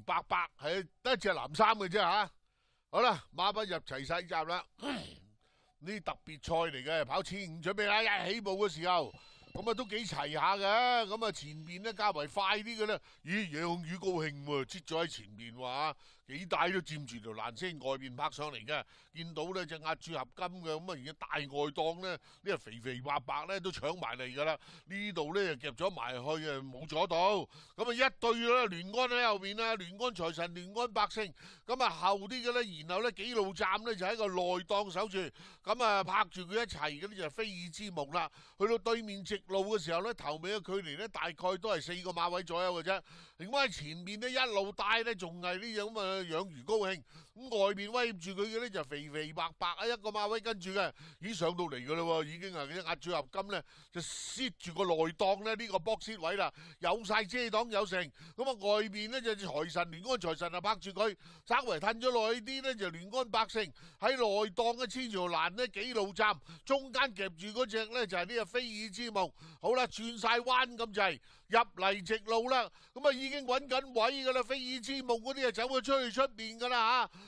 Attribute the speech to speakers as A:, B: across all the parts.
A: 伯伯，系得只蓝衫嘅啫吓。好啦，马匹入齐晒集啦，呢特别赛嚟嘅，跑千五准备啦，一起步嘅时候。咁啊，都几齐下嘅，咁啊前边咧加埋快啲嘅咧，咦，养鱼高兴喎，切咗喺前边话，几大都占住条栏先，外边拍上嚟嘅，见到咧只压住合金嘅，咁啊而家大外档咧，呢个肥肥白白咧都抢埋嚟噶啦，呢度咧夹咗埋去啊冇阻到，咁啊一对啦，联安喺后边啦，联安财神，联安百姓，咁啊后啲嘅咧，然后咧几路站咧就喺个内档守住，咁啊拍住佢一齐，咁就非尔之目啦，去到对面直。路嘅時候咧，頭尾嘅距離咧大概都係四個马位左右嘅啫。另外前面咧一路带咧，仲係呢樣咁嘅養魚高興。咁外边威住佢嘅咧就肥肥白白啊一个马威跟住嘅，已经上到嚟噶啦已经啊压住合金咧就蚀住个内档咧呢个 box 位啦，有晒遮挡有成，咁啊外边咧就财神联安财神啊拍住佢，稍微褪咗落去啲咧就联安百姓喺内档嘅千条栏呢几路站中间夹住嗰只咧就系呢个飞耳之梦，好啦转晒弯咁就系入嚟直路啦，咁啊已经揾紧位噶啦，飞耳之梦嗰啲啊走咗出去出边噶啦吓。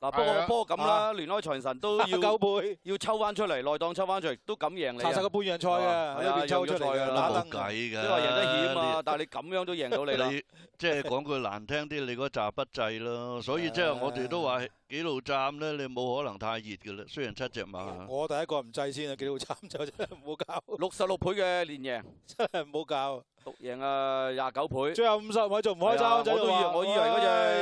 B: 嗱，波波咁啦，聯開財神都 要九倍，要抽翻出嚟內檔抽翻出嚟，都咁贏你。查實個半樣賽嘅，一邊抽出嚟嘅啦，冇計嘅，都話贏得險啊！但係你咁樣都贏到你啦。即係講句難聽啲，你嗰扎不濟咯。所以即係我哋都話幾路站咧，你冇可能太熱嘅啦。雖然七隻馬，我第一個唔濟先啊，幾路站就真係冇教。六十六倍嘅連贏，真係冇教六贏啊廿九倍。最後五十位仲唔开心？我我以為。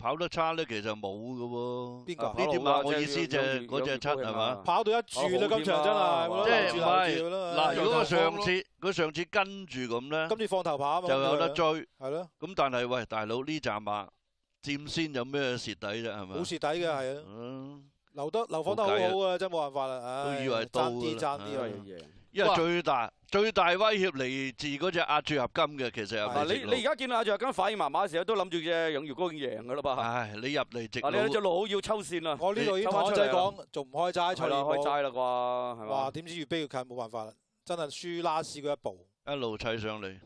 B: 跑得差咧，其實冇㗎喎。邊呢点啊？我意思就嗰只七係嘛？跑到一柱啦，今场真係，即係唔嗱，如果上次佢上次跟住咁咧，今次放頭跑就有得追，系咯。咁但係喂，大佬呢站马佔先有咩蝕底啫？係咪？冇蝕底嘅係啊，留得留放得好好啊，真冇辦法啦。都以為多嘅，賺啲争啲係因为最大最大威胁嚟自嗰只压住合金嘅，其实系你你而家见到阿住合金反应麻麻嘅时候，都谂住只养鱼哥要赢噶啦吧？唉，你入嚟直路，只路要抽线啦。我呢度已经拖出讲仲唔开斋，随便开斋啦啩？系哇！点知越逼越近，冇办法啦，真系输拉斯嗰一步，一路砌上嚟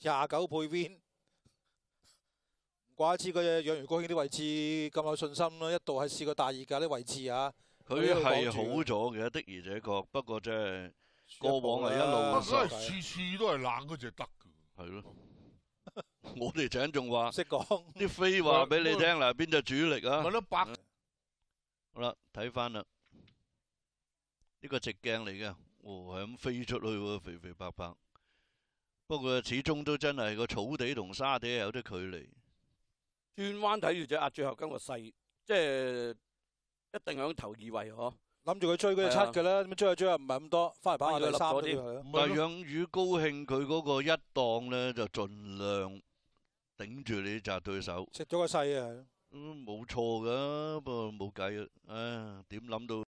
B: 廿九倍边，唔怪之佢只养鱼哥喺啲位置咁有信心啦，一度系试过大二噶啲位置啊。佢係好咗嘅，的而且確。不過即係過往係一路受。真次
A: 次都係冷嗰只得。
B: 係咯，我哋請仲話。識講啲飞話俾你聽啦，邊只主力啊？我都白。好啦，睇翻啦，呢個直徑嚟嘅，哦，係咁飛出去喎，肥肥白白。不過始終都真係個草地同沙地有啲距離。轉彎睇住只鸭最后跟個細，即系。一定响头二位嗬，谂住佢追嗰只七嘅啦，咁追下追下唔系咁多，翻嚟把下只三。但系养鱼高兴，佢嗰个一档咧就尽量顶住你扎对手。食咗
A: 个细啊，
B: 冇错噶，不过冇计啊，唉，点谂到？